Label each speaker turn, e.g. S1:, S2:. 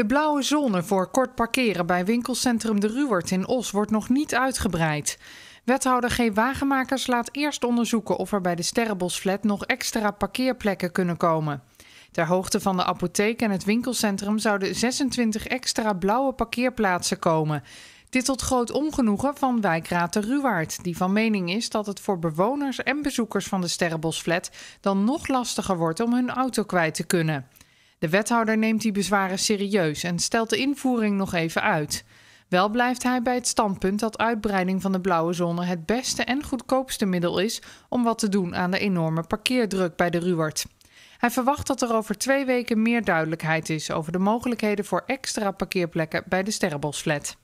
S1: De blauwe zone voor kort parkeren bij winkelcentrum De Ruwert in Os wordt nog niet uitgebreid. Wethouder G. Wagenmakers laat eerst onderzoeken of er bij de Sterrenbosflat nog extra parkeerplekken kunnen komen. Ter hoogte van de apotheek en het winkelcentrum zouden 26 extra blauwe parkeerplaatsen komen. Dit tot groot ongenoegen van wijkraad de Ruwaard, die van mening is dat het voor bewoners en bezoekers van de Sterrenbosflat dan nog lastiger wordt om hun auto kwijt te kunnen. De wethouder neemt die bezwaren serieus en stelt de invoering nog even uit. Wel blijft hij bij het standpunt dat uitbreiding van de blauwe zone het beste en goedkoopste middel is om wat te doen aan de enorme parkeerdruk bij de Ruwert. Hij verwacht dat er over twee weken meer duidelijkheid is over de mogelijkheden voor extra parkeerplekken bij de Sterrenbosflat.